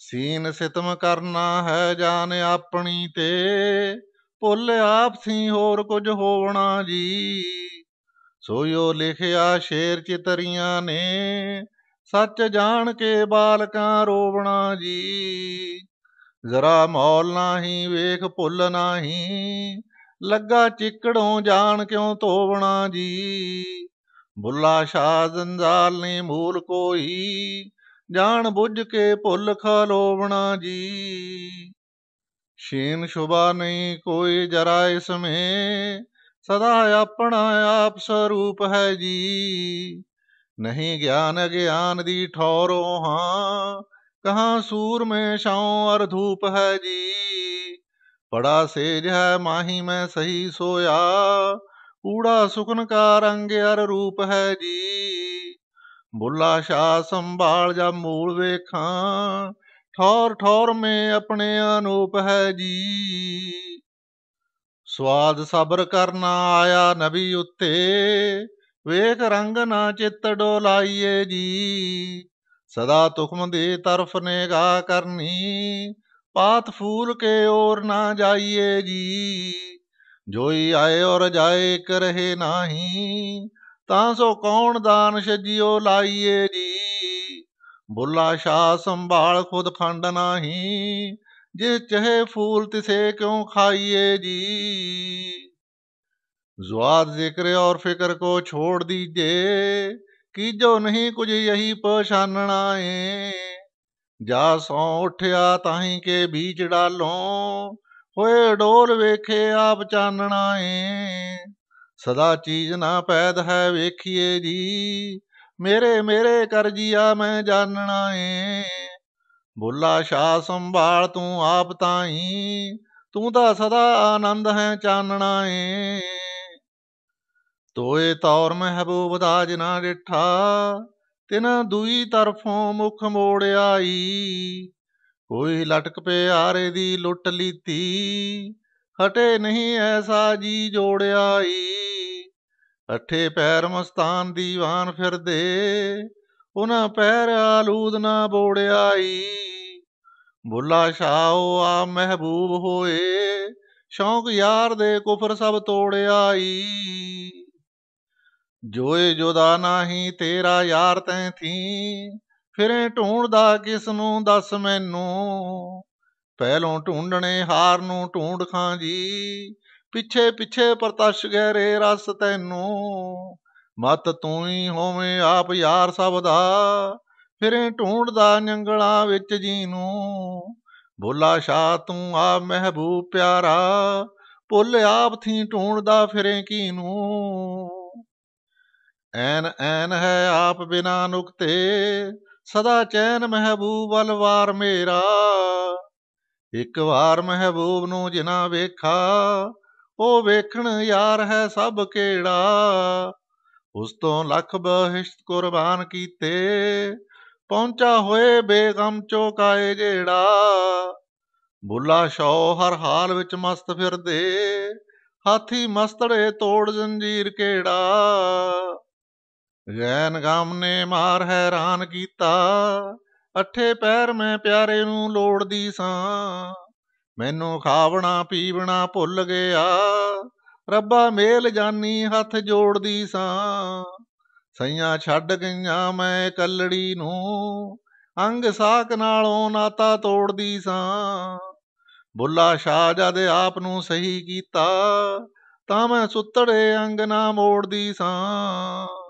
scene ਸਿਤਮ ਕਰਨਾ ਹੈ ਜਾਨ ਆਪਣੀ ਤੇ ਭੁੱਲ ਆਪ ਸੀ ਹੋਰ ਕੁਝ ਹੋਵਣਾ ਜੀ ਸੋਇਓ ਲਿਖਿਆ ਸ਼ੇਰ ਚਿਤਰੀਆਂ ਨੇ ਸੱਚ ਜਾਣ ਕੇ ਬਾਲਕਾਂ ਰੋਵਣਾ ਜੀ ਜ਼ਰਾ ਮੌਲ ਨਹੀਂ ਵੇਖ ਭੁੱਲ ਨਹੀਂ ਲੱਗਾ ਚਿੱਕੜੋਂ ਜਾਣ ਕਿਉਂ ਤੋਵਣਾ ਜੀ ਬੁੱਲਾ ਸ਼ਾਹ ਜੰਜਾਲ ਨੇ ਮੂਲ ਕੋਈ ਜਾਣ ਬੁੱਝ ਕੇ ਭੁੱਲ ਖਾਲੋਵਣਾ ਜੀ ਸ਼ੀਨ ਸ਼ੁਭਾ ਨਹੀਂ ਕੋਈ ਜਰਾ ਇਸ ਮੇ ਸਦਾ ਆਪਣਾ ਆਪ ਸਰੂਪ ਹੈ ਜੀ ਨਹੀਂ ਗਿਆਨ ਗਿਆਨ ਦੀ ਠੋਰੋ ਹਾਂ ਕਹਾਂ ਸੂਰ ਮੇ ਸ਼ਾਉ ਅਰ ਧੂਪ ਹੈ ਜੀ ਬੜਾ ਸੇਜ ਹੈ ਮਾਹੀ ਮੈਂ ਸਹੀ ਸੋਇਆ ਊੜਾ ਸੁਖਨ ਕਾ ਰੰਗ ਅਰ ਰੂਪ ਹੈ ਜੀ ਬੁੱਲਾ ਸ਼ਾ ਸੰਭਾਲ ਜਾ ਮੂਲ ਵੇਖਾਂ ਠੌਰ ਠੌਰ ਮੇ ਆਪਣੇ ਅਨੂਪ ਹੈ ਜੀ ਸਵਾਦ ਸਬਰ ਕਰਨਾ ਆਇਆ ਨਬੀ ਉੱਤੇ ਵੇਖ ਰੰਗ ਨਾ ਚਿੱਤ ਡੋਲਾਈਏ ਜੀ ਸਦਾ ਤੁਖਮ ਦੇ ਤਰਫ ਨਿਗਾਹ ਕਰਨੀ ਪਾਤ ਫੂਲ ਕੇ ਔਰ ਨਾ ਜਾਈਏ ਜੀ ਜੋਈ ਆਏ ਔਰ ਜਾਏ ਕਰਹੇ ਨਾਹੀ ਤਾਂ ਸੋ ਕੌਣ ਦਾਨ ਛਜਿਓ ਲਾਈਏ ਜੀ ਬੁੱਲਾ ਸ਼ਾ ਸੰਭਾਲ ਖੁਦ ਖੰਡ ਨਾਹੀ ਜੇ ਚਹੇ ਫੂਲ ਤਿਸੇ ਕਿਉ ਖਾਈਏ ਜੀ ਜੁਆਦ ਜ਼ਿਕਰ ਔਰ ਫਿਕਰ ਕੋ ਛੋੜ ਦੀਜੇ ਜੋ ਨਹੀਂ ਕੁਝ ਯਹੀ ਪਛਾਨਣਾ ਏ ਜਾ ਸੋ ਉਠਿਆ ਤਾਹੀ ਕੇ ਬੀਜ ਡਾਲੋ ਹੋਏ ਡੋਲ ਵੇਖੇ ਆਪ ਚਾਨਣਾ ਏ ਸਦਾ ਚੀਜ਼ ਨਾ ਪੈਦ ਹੈ ਵੇਖੀਏ ਜੀ ਮੇਰੇ ਮੇਰੇ ਕਰ ਜੀਆ ਮੈਂ ਜਾਣਣਾ ਏ ਬੋਲਾ ਸ਼ਾ ਸੰਭਾਲ ਤੂੰ ਆਪ ਤਾਈ ਤੂੰ ਤਾਂ ਸਦਾ ਆਨੰਦ ਹੈ ਚਾਨਣਾ ਏ ਤੋਏ ਤੌਰ ਮਹਿਬੂਬ ਦਾ ਜਨਾ ਡਿਠਾ ਤਿਨਾਂ ਦੂਈ ਤਰਫੋਂ ਮੁਖ ਮੋੜ ਆਈ ਕੋਈ ਲਟਕ ਪਿਆਰੇ ਦੀ ਲੁੱਟ ਲੀਤੀ ਹਟੇ ਨਹੀਂ ਐਸਾ ਜੀ ਆਈ ਅੱਠੇ ਪੈਰ ਮਸਤਾਨ ਦੀਵਾਨ ਫਿਰਦੇ ਉਹਨਾਂ ਪੈਰ ਆਲੂਦ ਨਾ ਆਈ ਬੁੱਲਾ ਸ਼ਾਹੋ ਆ ਮਹਿਬੂਬ ਹੋਏ ਸ਼ੌਂਕ ਯਾਰ ਦੇ ਕੁਫਰ ਸਭ ਆਈ ਜੋਏ ਜੁਦਾ ਨਹੀਂ ਤੇਰਾ ਯਾਰ ਤੈ ਥੀ ਫਿਰੇ ਢੂੰਡਦਾ ਕਿਸ ਨੂੰ ਦੱਸ ਮੈਨੂੰ ਪਹਿਲੋਂ ਢੂੰਡਣੇ ਹਾਰ ਨੂੰ ਢੂੰਡ ਖਾਂ ਜੀ ਪਿੱਛੇ ਪਿੱਛੇ ਪਰਤਸ਼ ਗਹਿਰੇ ਰਸ ਤੈਨੂੰ ਮਤ ਤੂੰ ਹੀ ਹੋਵੇਂ ਆਪ ਯਾਰ ਸਭ ਦਾ ਫਿਰੇ ਢੂੰਡਦਾ ਜੰਗਲਾਂ ਵਿੱਚ ਜੀ ਨੂੰ ਬੋਲਾ ਸ਼ਾ ਤੂੰ ਆ ਮਹਿਬੂਬ ਪਿਆਰਾ ਪੁੱਲ ਆਪ ਥੀ ਢੂੰਡਦਾ ਫਿਰੇ ਕੀ ਨੂੰ ਐਨ ਐਨ ਹੈ ਆਪ ਬਿਨਾ ਨੁਕਤੇ ਸਦਾ ਚੈਨ ਮਹਿਬੂਬ ਵਲਵਾਰ ਮੇਰਾ ਇੱਕ ਵਾਰ ਮਹਿਬੂਬ ਨੂੰ ਜਿਨਾ ਵੇਖਾ ਉਹ ਵੇਖਣ ਯਾਰ ਹੈ ਸਭ ਕਿਹੜਾ ਉਸ ਤੋਂ ਲੱਖ ਬਹਿਸ਼ਤ ਕੁਰਬਾਨ ਕੀਤੇ ਪਹੁੰਚਾ ਹੋਏ ਬੇਗਮ ਚੋਕਾਏ ਜਿਹੜਾ ਬੁੱਲਾ ਸ਼ੋ ਹਰ ਹਾਲ ਵਿੱਚ ਮਸਤ ਫਿਰਦੇ ਹਾਥੀ ਮਸਤੜੇ ਤੋੜ ਜ਼ੰਜੀਰ ਕਿਹੜਾ ਗੈਨ ਗਾਮ ਨੇ ਮਾਰ ਹੈਰਾਨ ਕੀਤਾ ਅੱਠੇ ਪੈਰ ਮੈਂ ਪਿਆਰੇ ਨੂੰ ਲੋੜਦੀ ਸਾਂ ਮੈਨੂੰ ਖਾਵਣਾ ਪੀਵਣਾ ਭੁੱਲ ਗਿਆ ਰੱਬਾ ਮੇਲ ਜਾਨੀ ਹੱਥ ਜੋੜਦੀ ਸਾਂ ਸਈਆਂ ਛੱਡ ਗਈਆਂ ਮੈਂ ਕੱਲੜੀ ਨੂੰ ਅੰਗ ਸਾਕ ਨਾਲੋਂ ਨਾਤਾ ਤੋੜਦੀ ਸਾਂ ਬੁੱਲਾ ਸ਼ਾਹ ਜਦ ਆਪ ਨੂੰ ਸਹੀ ਕੀਤਾ ਤਾਂ ਮੈਂ ਸੁੱਤੜੇ ਅੰਗ ਨਾ ਮੋੜਦੀ ਸਾਂ